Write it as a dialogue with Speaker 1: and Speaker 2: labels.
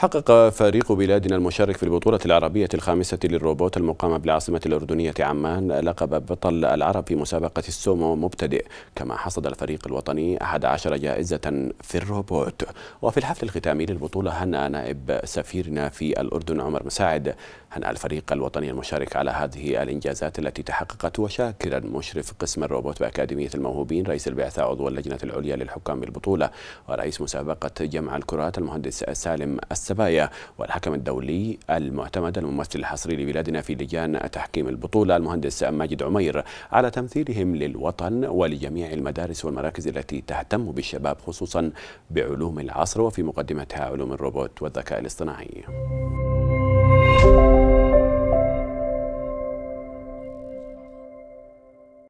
Speaker 1: حقق فريق بلادنا المشارك في البطولة العربية الخامسة للروبوت المقامة بالعاصمة الأردنية عمان لقب بطل العرب في مسابقة السومو مبتدئ كما حصد الفريق الوطني 11 جائزة في الروبوت وفي الحفل الختامي للبطولة هنأ نائب سفيرنا في الأردن عمر مساعد هنأ الفريق الوطني المشارك على هذه الإنجازات التي تحققت وشاكرا مشرف قسم الروبوت بأكاديمية الموهوبين رئيس البعثة عضو اللجنة العليا للحكام بالبطولة ورئيس مسابقة جمع الكرات المهندس سالم الس السبايا والحكم الدولي المعتمد الممثل الحصري لبلادنا في لجان تحكيم البطولة المهندس ماجد عمير على تمثيلهم للوطن ولجميع المدارس والمراكز التي تهتم بالشباب خصوصا بعلوم العصر وفي مقدمتها علوم الروبوت والذكاء الاصطناعي